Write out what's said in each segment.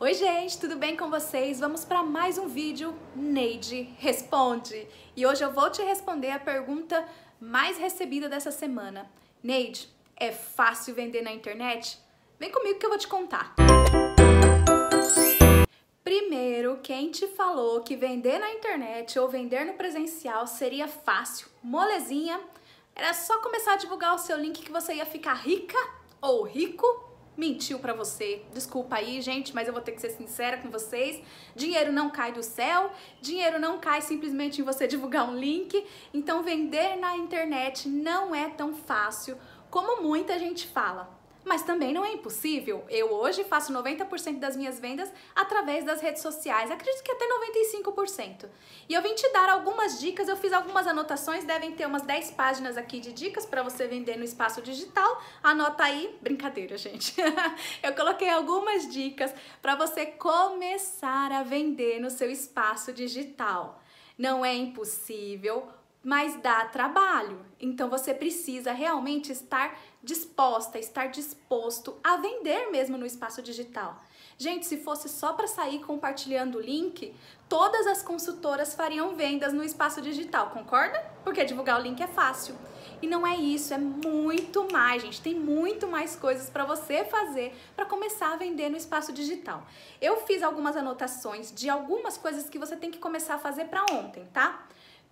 Oi gente, tudo bem com vocês? Vamos para mais um vídeo Neide Responde. E hoje eu vou te responder a pergunta mais recebida dessa semana. Neide, é fácil vender na internet? Vem comigo que eu vou te contar. Primeiro, quem te falou que vender na internet ou vender no presencial seria fácil, molezinha, era só começar a divulgar o seu link que você ia ficar rica ou rico mentiu para você. Desculpa aí, gente, mas eu vou ter que ser sincera com vocês. Dinheiro não cai do céu, dinheiro não cai simplesmente em você divulgar um link. Então, vender na internet não é tão fácil como muita gente fala. Mas também não é impossível. Eu hoje faço 90% das minhas vendas através das redes sociais, acredito que até 95%. E eu vim te dar algumas dicas, eu fiz algumas anotações, devem ter umas 10 páginas aqui de dicas para você vender no espaço digital. Anota aí, brincadeira, gente. eu coloquei algumas dicas para você começar a vender no seu espaço digital. Não é impossível mas dá trabalho. Então você precisa realmente estar disposta, estar disposto a vender mesmo no espaço digital. Gente, se fosse só para sair compartilhando o link, todas as consultoras fariam vendas no espaço digital, concorda? Porque divulgar o link é fácil. E não é isso, é muito mais, gente. Tem muito mais coisas para você fazer para começar a vender no espaço digital. Eu fiz algumas anotações de algumas coisas que você tem que começar a fazer para ontem, tá?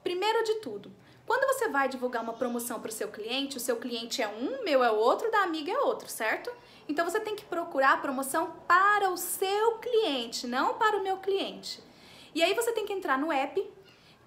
Primeiro de tudo, quando você vai divulgar uma promoção para o seu cliente, o seu cliente é um, meu é outro, da amiga é outro, certo? Então você tem que procurar a promoção para o seu cliente, não para o meu cliente. E aí você tem que entrar no app,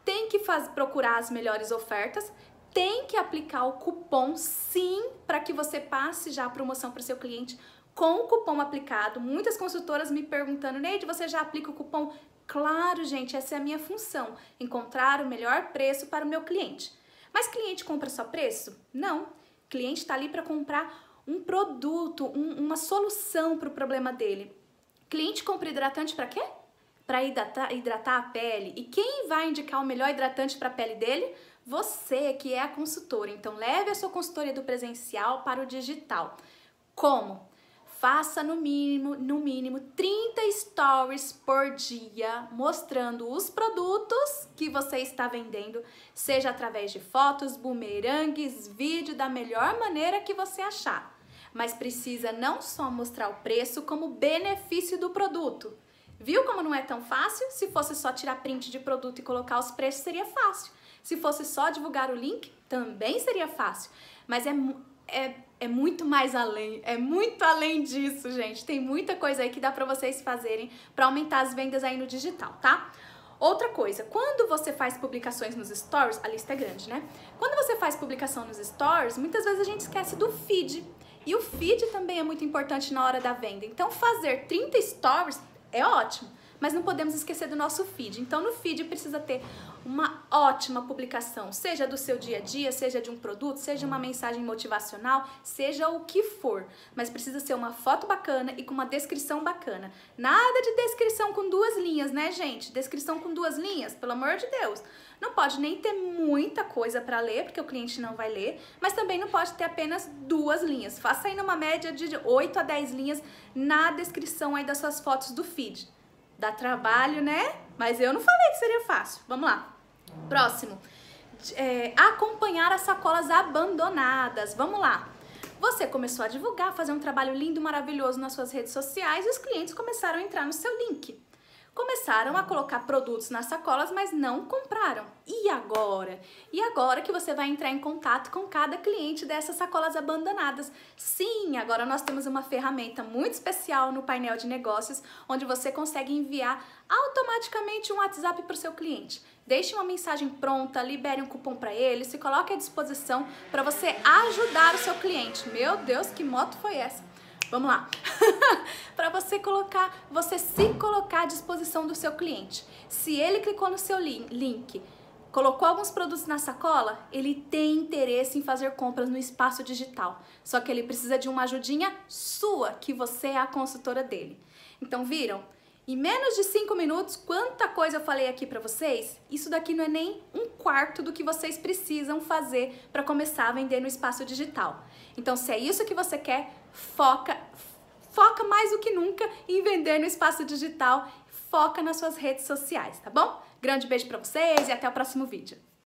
tem que faz, procurar as melhores ofertas, tem que aplicar o cupom sim para que você passe já a promoção para o seu cliente com o cupom aplicado. Muitas consultoras me perguntando, Neide, você já aplica o cupom Claro, gente, essa é a minha função, encontrar o melhor preço para o meu cliente. Mas cliente compra só preço? Não. Cliente está ali para comprar um produto, um, uma solução para o problema dele. Cliente compra hidratante para quê? Para hidratar, hidratar a pele. E quem vai indicar o melhor hidratante para a pele dele? Você, que é a consultora. Então, leve a sua consultoria do presencial para o digital. Como? Faça no mínimo, no mínimo 30 stories por dia mostrando os produtos que você está vendendo, seja através de fotos, bumerangues, vídeo da melhor maneira que você achar. Mas precisa não só mostrar o preço como o benefício do produto. Viu como não é tão fácil? Se fosse só tirar print de produto e colocar os preços seria fácil. Se fosse só divulgar o link, também seria fácil. Mas é é, é muito mais além, é muito além disso, gente. Tem muita coisa aí que dá para vocês fazerem para aumentar as vendas aí no digital, tá? Outra coisa, quando você faz publicações nos stories, a lista é grande, né? Quando você faz publicação nos stories, muitas vezes a gente esquece do feed. E o feed também é muito importante na hora da venda. Então, fazer 30 stories é ótimo mas não podemos esquecer do nosso feed. Então, no feed precisa ter uma ótima publicação, seja do seu dia a dia, seja de um produto, seja uma mensagem motivacional, seja o que for. Mas precisa ser uma foto bacana e com uma descrição bacana. Nada de descrição com duas linhas, né, gente? Descrição com duas linhas, pelo amor de Deus. Não pode nem ter muita coisa para ler, porque o cliente não vai ler, mas também não pode ter apenas duas linhas. Faça aí numa média de 8 a 10 linhas na descrição aí das suas fotos do feed. Dá trabalho, né? Mas eu não falei que seria fácil. Vamos lá. Próximo. É, acompanhar as sacolas abandonadas. Vamos lá. Você começou a divulgar, fazer um trabalho lindo, maravilhoso nas suas redes sociais e os clientes começaram a entrar no seu link começaram a colocar produtos nas sacolas, mas não compraram. E agora? E agora que você vai entrar em contato com cada cliente dessas sacolas abandonadas? Sim, agora nós temos uma ferramenta muito especial no painel de negócios, onde você consegue enviar automaticamente um WhatsApp para o seu cliente. Deixe uma mensagem pronta, libere um cupom para ele, se coloque à disposição para você ajudar o seu cliente. Meu Deus, que moto foi essa? Vamos lá! para você colocar, você se colocar à disposição do seu cliente. Se ele clicou no seu link, colocou alguns produtos na sacola, ele tem interesse em fazer compras no espaço digital. Só que ele precisa de uma ajudinha sua, que você é a consultora dele. Então, viram? Em menos de cinco minutos, quanta coisa eu falei aqui para vocês? Isso daqui não é nem um quarto do que vocês precisam fazer para começar a vender no espaço digital. Então, se é isso que você quer, foca, foca mais do que nunca em vender no espaço digital, foca nas suas redes sociais, tá bom? Grande beijo para vocês e até o próximo vídeo.